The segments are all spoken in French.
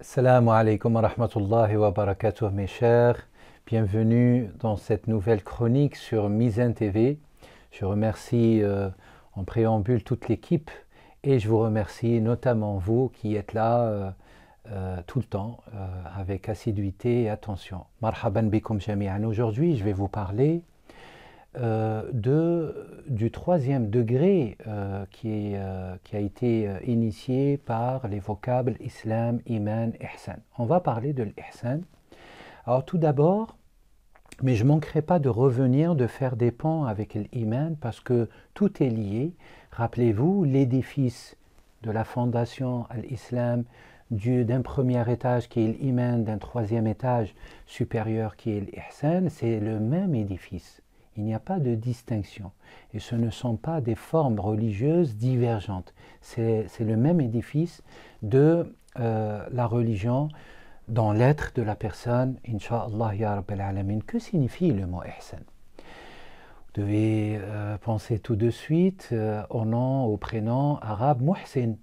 Salam alaikum wa rahmatullahi wa barakatuh mes chers. Bienvenue dans cette nouvelle chronique sur Mizen TV. Je remercie euh, en préambule toute l'équipe et je vous remercie notamment vous qui êtes là euh, euh, tout le temps avec assiduité et attention. Marhaban bikum jami'an. Aujourd'hui, je vais vous parler euh, du troisième degré euh, qui, est, euh, qui, a été initié par les vocables islam, iman, ihsan. On va parler de l'ihsan. Alors tout d'abord, mais je ne manquerai pas de revenir, de faire des ponts avec l'iman parce que tout est lié. Rappelez-vous, l'édifice de la fondation à l'islam, d'un premier étage qui est l'iman, d'un troisième étage supérieur qui est l'ihsan, c'est le même édifice. Il n'y a pas de distinction. Et ce ne sont pas des formes religieuses divergentes. C'est le même édifice de euh, la religion dans l'être de la personne, Inch'Allah Ya Rabbil Alamin. Que signifie le mot ihsan Vous devez euh, penser tout de suite euh, au nom, au prénom arabe Muhsin.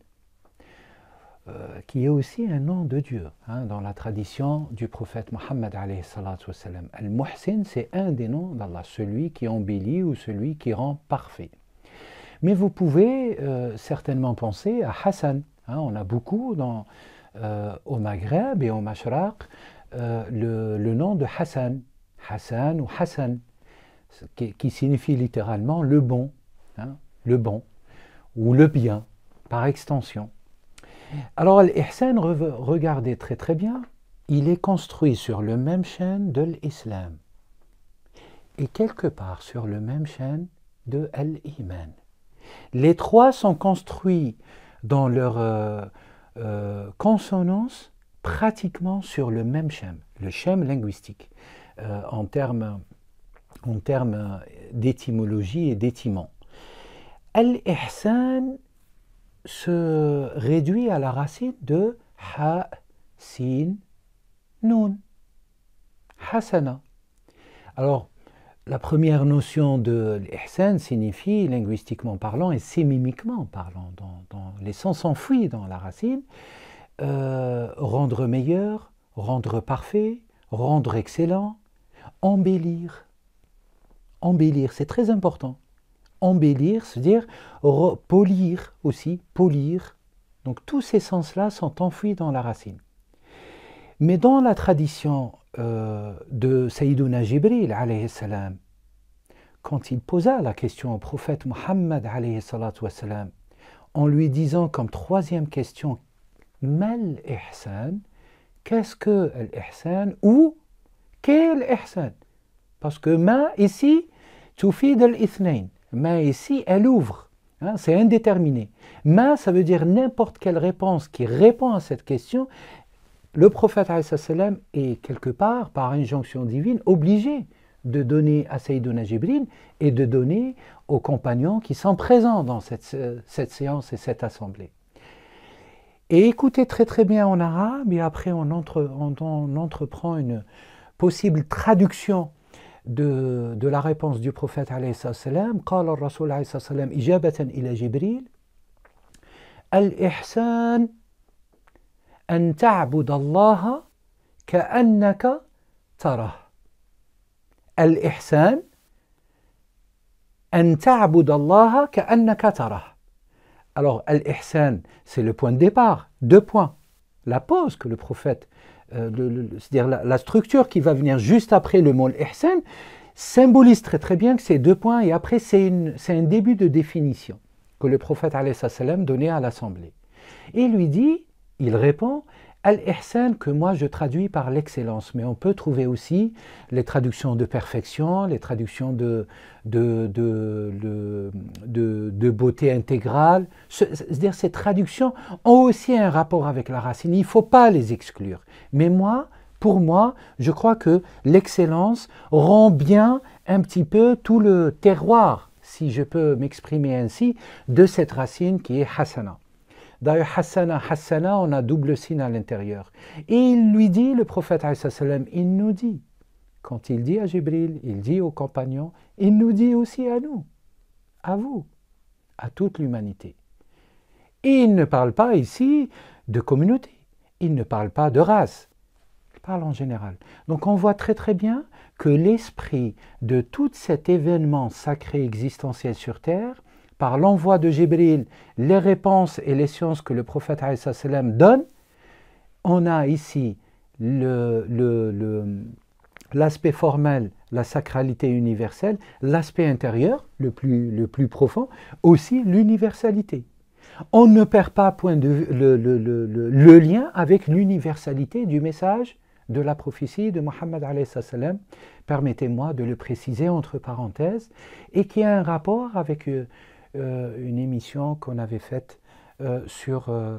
Euh, qui est aussi un nom de Dieu hein, dans la tradition du prophète Mohammed. Al-Muhsin, c'est un des noms d'Allah, celui qui embellit ou celui qui rend parfait. Mais vous pouvez euh, certainement penser à Hassan. Hein. on a beaucoup dans, euh, au Maghreb et au Mashraq le, nom de Hassan, Hassan ou Hassan, qui, signifie littéralement le bon, hein, le bon ou le bien par extension. Alors, l'ihsan, regardez très très bien, il est construit sur le même chaîne de l'islam et quelque part sur le même chaîne de l'iman. Les trois sont construits dans leur euh, euh, consonance pratiquement sur le même chêne, le chêne linguistique, euh, en termes en d'étymologie et d'étiment. al se réduit à la racine de ha, sin, nun. Hasana. Alors, la première notion de l'ihsan signifie, linguistiquement parlant et sémimiquement parlant, dans, dans sens dans la racine, euh, rendre meilleur, rendre parfait, rendre excellent, embellir. Embellir, c'est très important embellir, se dire polir aussi, polir. Donc tous ces sens-là sont enfouis dans la racine. Mais dans la tradition euh, de Sayyiduna Jibril, salam, quand il posa la question au prophète Mohammed, en lui disant comme troisième question, Mal ihsan, qu'est-ce que l'ihsan ou quel ihsan Parce que ma ici, tu fides mais ici, elle ouvre. Hein, c'est indéterminé. Mais ça veut dire n'importe quelle réponse qui répond à cette question. Le prophète est quelque part, par injonction divine, obligé de donner à Saïdouna Jibril et de donner aux compagnons qui sont présents dans euh, cette, séance et cette assemblée. Et écoutez très très bien en arabe et après on, on entreprend une possible traduction de, de la réponse du prophète عليه الصلاة والسلام قال الرسول عليه الصلاة والسلام إجابة إلى جبريل الإحسان أن تعبد الله كأنك تراه الإحسان أن تعبد الله كأنك تراه Alors, الإحسان, c'est le point de départ, deux points. la pause que le prophète, euh, c'est-à-dire la, structure qui va venir juste après le mot ihsan, symbolise très très bien que ces deux points, et après c'est un début de définition que le prophète donnait à l'assemblée. Et lui dit, il répond, Al-Ihsan que moi je traduis par l'excellence, mais on peut trouver aussi les traductions de perfection, les traductions de, de, de, beauté intégrale. C'est-à-dire ces traductions ont aussi un rapport avec la racine, il ne faut pas les exclure. Mais moi, pour moi, je crois que l'excellence rend bien un petit peu tout le terroir, si je peux m'exprimer ainsi, de cette racine qui est Hassanah. D'ailleurs, Hassana, Hassana, on a double signe à l'intérieur. Et il lui dit, le prophète, il nous dit, quand il dit à Jibril, il dit aux compagnons, il nous dit aussi à nous, à vous, à toute l'humanité. Il ne parle pas ici de communauté, il ne parle pas de race, il parle en général. Donc on voit très très bien que l'esprit de tout cet événement sacré existentiel sur Terre, par l'envoi de Jébril, les réponses et les sciences que le prophète donne, on a ici l'aspect le, formel, la sacralité universelle, l'aspect intérieur, le plus, le plus profond, aussi l'universalité. On ne perd pas point de, le, lien avec l'universalité du message de la prophétie de Mohammed permettez-moi de le préciser entre parenthèses, et qui a un rapport avec euh, euh, une émission qu'on avait faite euh, sur euh,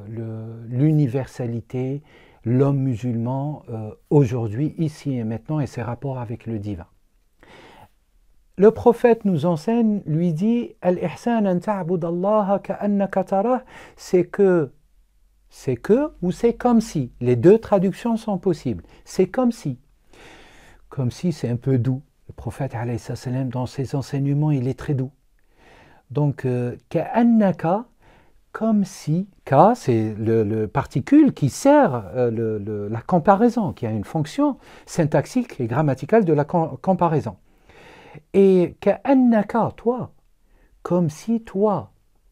l'universalité, l'homme musulman aujourd'hui, ici et maintenant, et ses rapports avec le divin. Le prophète nous enseigne, lui dit al c'est que, c'est que, ou c'est comme si. Les deux traductions sont possibles. C'est comme si. Comme si, c'est un peu doux. Le prophète, dans ses enseignements, il est très doux. Donc, euh, ka'annaka, comme si, ka, c'est le, particule qui sert euh, la comparaison, qui a une fonction syntaxique et grammaticale de la comparaison. Et ka'annaka, toi, comme si toi,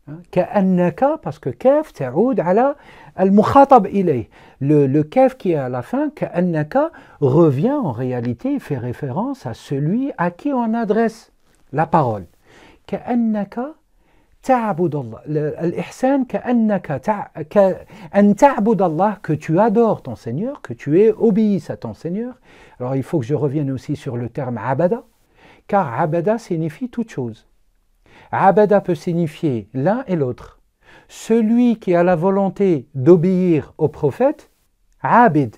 hein, ka'annaka, parce que kef, ta'oud ala al-mukhatab ilay. Le kef qui est à la fin, ka'annaka, revient en réalité, fait référence à celui à qui on adresse la parole que tu adores ton Seigneur que tu es à ton Seigneur alors il faut que je revienne aussi sur le terme abada car abada signifie toute chose abada peut signifier l'un et l'autre celui qui a la volonté d'obéir au prophète abid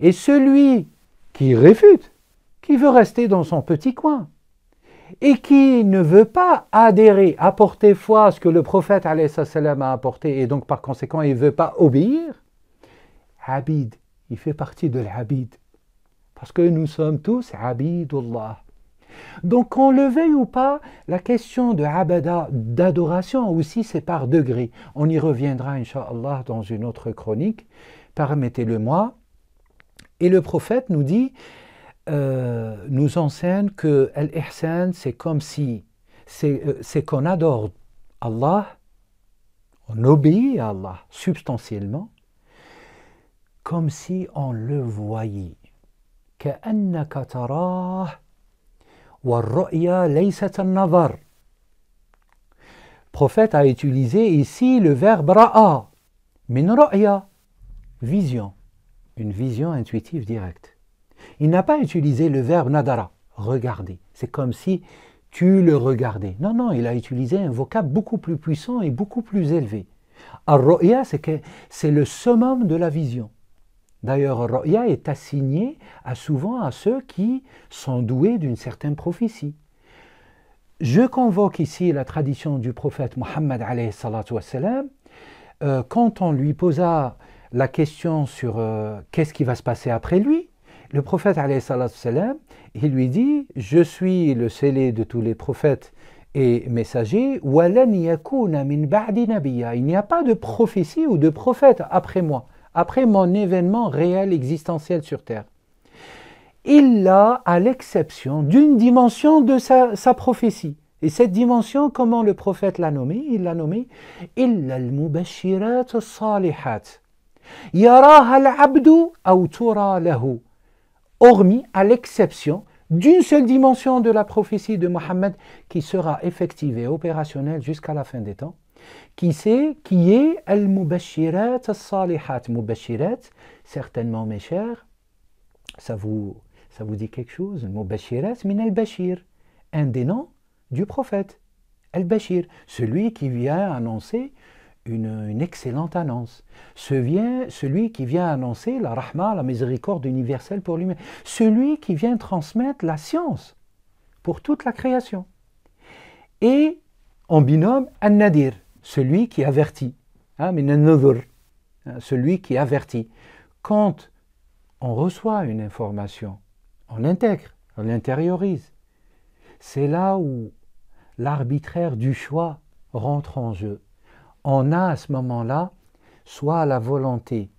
et celui qui réfute qui veut rester dans son petit coin et qui ne veut pas adhérer, apporter foi à ce que le prophète a apporté et donc par conséquent il ne veut pas obéir, Abid, il fait partie de l'habid, Parce que nous sommes tous Abidullah. Donc qu'on le veuille ou pas, la question de abada, d'adoration aussi, c'est par degré. On y reviendra, inshallah dans une autre chronique. Permettez-le moi. Et le prophète nous dit, euh, nous enseigne que l'ihsan, c'est comme si, euh, c'est qu'on adore Allah, on obéit à Allah substantiellement, comme si on le voyait. prophète a utilisé ici le verbe ra'a, min vision, une vision intuitive directe. Il n'a pas utilisé le verbe nadara, regarder. C'est comme si tu le regardais. Non, non, il a utilisé un vocable beaucoup plus puissant et beaucoup plus élevé. Ar-ru'ya, c'est le summum de la vision. D'ailleurs, Roya est assigné souvent à ceux qui sont doués d'une certaine prophétie. Je convoque ici la tradition du prophète Mohammed euh, quand on lui posa la question sur euh, qu'est-ce qui va se passer après lui, le prophète, il lui dit, je suis le scellé de tous les prophètes et messagers, il n'y a pas de prophétie ou de prophète après moi, après mon événement réel existentiel sur Terre. Il l'a à l'exception d'une dimension de sa, prophétie. Et cette dimension, comment le prophète l'a nommée Il l'a nommée « Illa al-mubashirat salihat » al ou tura hormis à l'exception d'une seule dimension de la prophétie de Mohammed qui sera effective et opérationnelle jusqu'à la fin des temps, qui, c'est, qui est Al-Mubashirat Al-Salihat. Mubashirat, certainement mes chers, ça vous, ça vous dit quelque chose Mubashirat min Al-Bashir, un des noms du prophète. Al-Bashir, celui qui vient annoncer une, excellente annonce. Ce vient, celui qui vient annoncer la rahma, la miséricorde universelle pour lui-même. Celui qui vient transmettre la science pour toute la création. Et en binôme, Annadir, nadir celui qui avertit. Hein, hein, celui qui avertit. Quand on reçoit une information, on l'intègre, on l'intériorise. C'est là où l'arbitraire du choix rentre en jeu on a à ce moment-là soit la volonté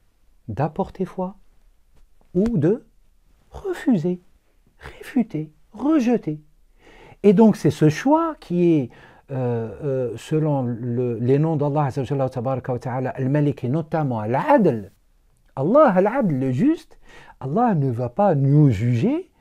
d'apporter foi ou de refuser, réfuter, rejeter. Et donc c'est ce choix qui est, euh, euh, selon les noms d'Allah, al-Malik et notamment al Allah, al le juste, Allah ne va pas nous juger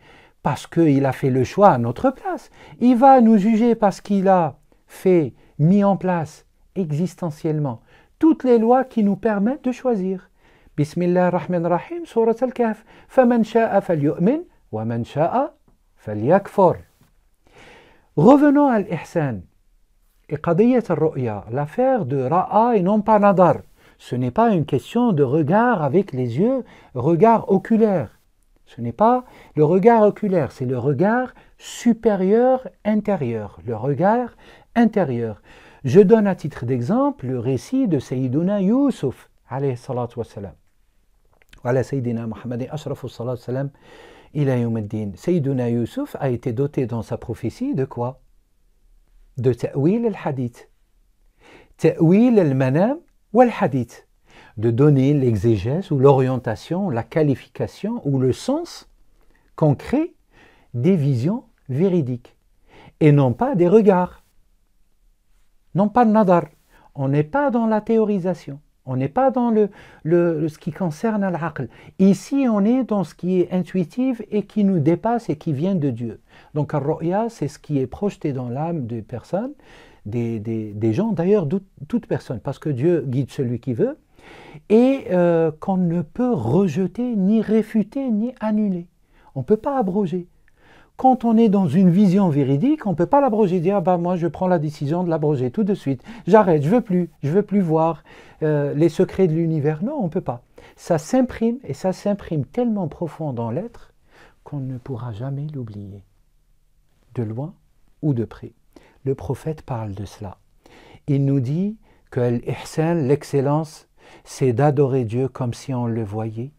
parce qu'il a fait le choix à notre place. Il va nous juger parce qu'il a fait, mis en place existentiellement. Toutes les lois qui nous permettent de choisir. Bismillah ar-Rahman rahim Surat al-Kahf. Faman sha'a yu'min wa man sha'a Revenons à l'ihsan. Et Qadiyat al-Ru'ya, l'affaire de Ra'a et non pas Nadar. Ce n'est pas une question de regard avec les yeux, regard oculaire. Ce n'est pas le regard oculaire, c'est le regard supérieur intérieur, le regard intérieur. Je donne à titre d'exemple le récit de Sayyiduna Yusuf, alayhi salatu wassalam. Ala Sayyidina Muhammad ashrafu salatu wassalam ila yawmaddin. Sayyiduna Yusuf a été doté dans sa prophétie de quoi De ta'wil al-hadith. Ta'wil al-manam wal-hadith. De donner l'exégèse ou l'orientation, la qualification ou le sens concret des visions véridiques et non pas des regards non pas nadar. On n'est pas dans la théorisation, on n'est pas dans le, ce qui concerne l'aql. Ici, on est dans ce qui est intuitif et qui nous dépasse et qui vient de Dieu. Donc, al-ru'ya, c'est ce qui est projeté dans l'âme des personnes, des, des, gens, d'ailleurs, toute personne, parce que Dieu guide celui qui veut, et euh, qu'on ne peut rejeter, ni réfuter, ni annuler. On ne peut pas abroger quand on est dans une vision véridique, on ne peut pas l'abroger, dire ah ben moi je prends la décision de l'abroger tout de suite, j'arrête, je veux plus, je veux plus voir euh, les secrets de l'univers. Non, on ne peut pas. Ça s'imprime et ça s'imprime tellement profond dans l'être qu'on ne pourra jamais l'oublier, de loin ou de près. Le prophète parle de cela. Il nous dit que l'excellence, c'est d'adorer Dieu comme si on le voyait,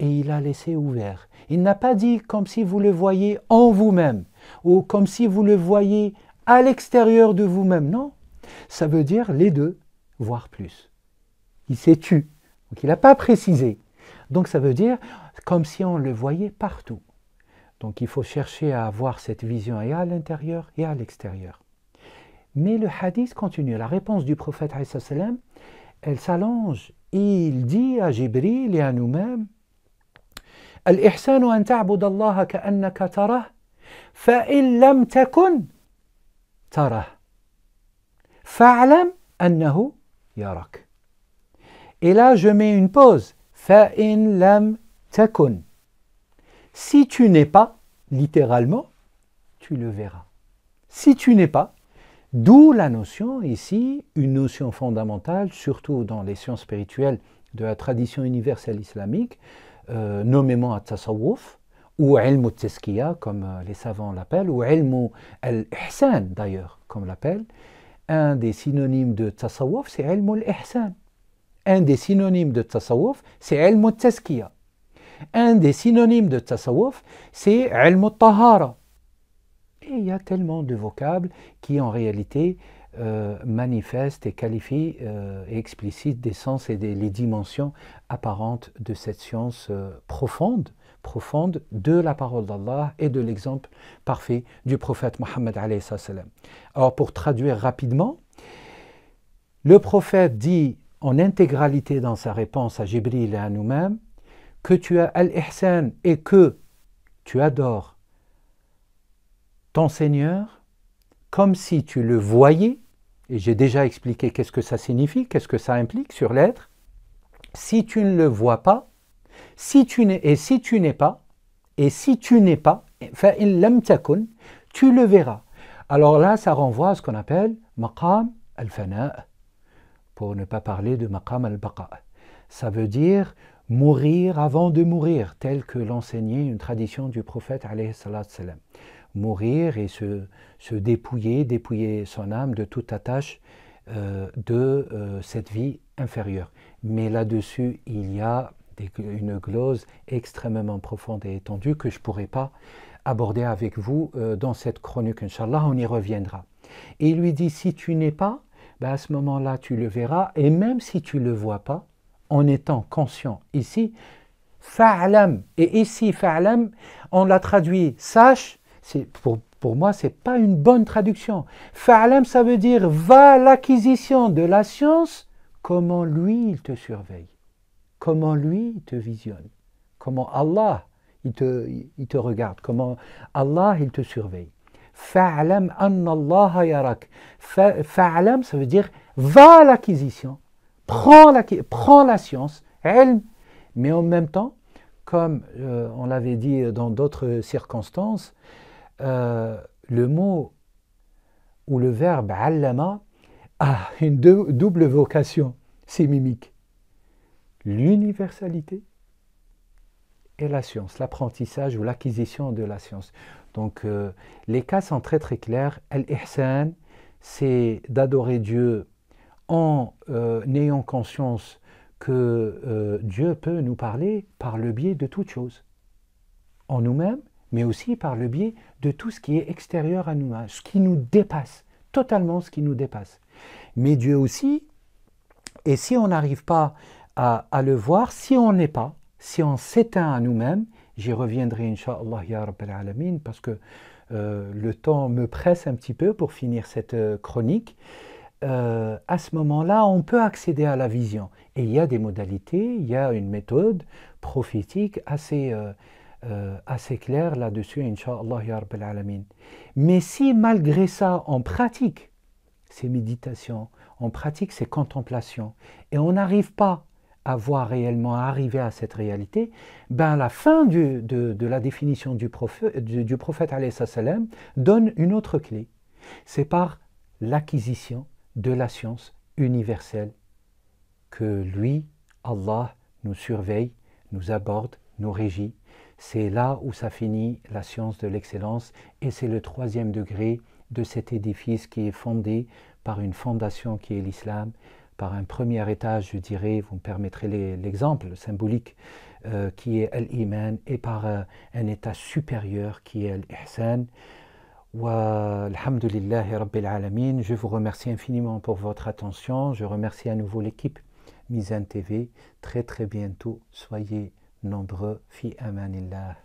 et il a laissé ouvert il n'a pas dit comme si vous le voyez en vous-même ou comme si vous le voyez à l'extérieur de vous-même. Non, ça veut dire les deux, voire plus. Il s'est tu. Donc il n'a pas précisé. Donc ça veut dire comme si on le voyait partout. Donc il faut chercher à avoir cette vision et à l'intérieur et à l'extérieur. Mais le hadith continue. La réponse du prophète, elle s'allonge. Il dit à Jibril et à nous-mêmes, et là, je mets une pause. Si tu n'es pas, littéralement, tu le verras. Si tu n'es pas, d'où la notion ici, une notion fondamentale, surtout dans les sciences spirituelles de la tradition universelle islamique, euh, nommément à Tasawwuf, ou ilm al comme euh, les savants l'appellent, ou ilm al-ihsan d'ailleurs, comme l'appellent, Un des synonymes de Tasawwuf, c'est ilm al-ihsan. Un des synonymes de Tasawwuf, c'est ilm al Un des synonymes de Tasawwuf, c'est ilm tahara Et il y a tellement de vocables qui en réalité euh, manifeste et qualifie euh, et explicite des sens et des dimensions apparentes de cette science euh, profonde, profonde de la parole d'Allah et de l'exemple parfait du prophète Mohammed. Alors pour traduire rapidement, le prophète dit en intégralité dans sa réponse à Jibril et à nous-mêmes que tu as al-ihsan et que tu adores ton Seigneur comme si tu le voyais et j'ai déjà expliqué qu'est-ce que ça signifie, qu'est-ce que ça implique sur l'être, si tu ne le vois pas, si tu et si tu n'es pas, et si tu n'es pas, tu le verras. Alors là, ça renvoie à ce qu'on appelle maqam al-fana, pour ne pas parler de maqam al-baqa. Ça veut dire Mourir avant de mourir, tel que l'enseignait une tradition du prophète Mourir et se, dépouiller, dépouiller son âme de toute attache euh, de euh, cette vie inférieure. Mais là-dessus, il y a une glose extrêmement profonde et étendue que je ne pourrai pas aborder avec vous euh, dans cette chronique, Inch'Allah, on y reviendra. Et il lui dit, si tu n'es pas, ben, à ce moment-là, tu le verras, et même si tu ne le vois pas, en étant conscient ici, fa'alam. Et ici, fa'alam, on l'a traduit sache, c'est pour, moi, ce n'est pas une bonne traduction. Fa'alam, ça veut dire va l'acquisition de la science, comment lui, il te surveille, comment lui, il te visionne, comment Allah, il te, il te regarde, comment Allah, il te surveille. Fa'alam anna Allah yarak. Fa'alam, ça veut dire va l'acquisition. Prends la, la science, elle, mais en même temps, comme euh, on l'avait dit dans d'autres circonstances, euh, le mot ou le verbe allama a une double vocation c'est mimique. L'universalité et la science, l'apprentissage ou l'acquisition de la science. Donc euh, les cas sont très très clairs. Al-Ihsan, c'est d'adorer Dieu en euh, ayant conscience que euh, Dieu peut nous parler par le biais de toutes choses, en nous-mêmes, mais aussi par le biais de tout ce qui est extérieur à nous, mêmes ce qui nous dépasse, totalement ce qui nous dépasse. Mais Dieu aussi, et si on n'arrive pas à, le voir, si on n'est pas, si on s'éteint à nous-mêmes, j'y reviendrai, Inch'Allah, Ya Rabbil Alamin, parce que euh, le temps me presse un petit peu pour finir cette chronique. Euh, à ce moment-là, on peut accéder à la vision. Et il y a des modalités, il y a une méthode prophétique assez, euh, euh, assez claire là-dessus, Inch'Allah, Ya Alamin. Mais si malgré ça, on pratique ces méditations, on pratique ces contemplations, et on n'arrive pas à voir réellement, à arriver à cette réalité, ben la fin de, de, la définition du prophète, du, du prophète donne une autre clé. C'est par l'acquisition de la science universelle que lui, Allah, nous surveille, nous aborde, nous régit. C'est là où ça finit la science de l'excellence et c'est le troisième degré de cet édifice qui est fondé par une fondation qui est l'islam, par un premier étage, je dirais, vous me permettrez l'exemple symbolique, euh, qui est l'iman, et par euh, un état supérieur qui est l'ihsan. Je vous remercie infiniment pour votre attention. Je remercie à nouveau l'équipe Mizan TV. Très très bientôt, soyez nombreux. Fi amanillah.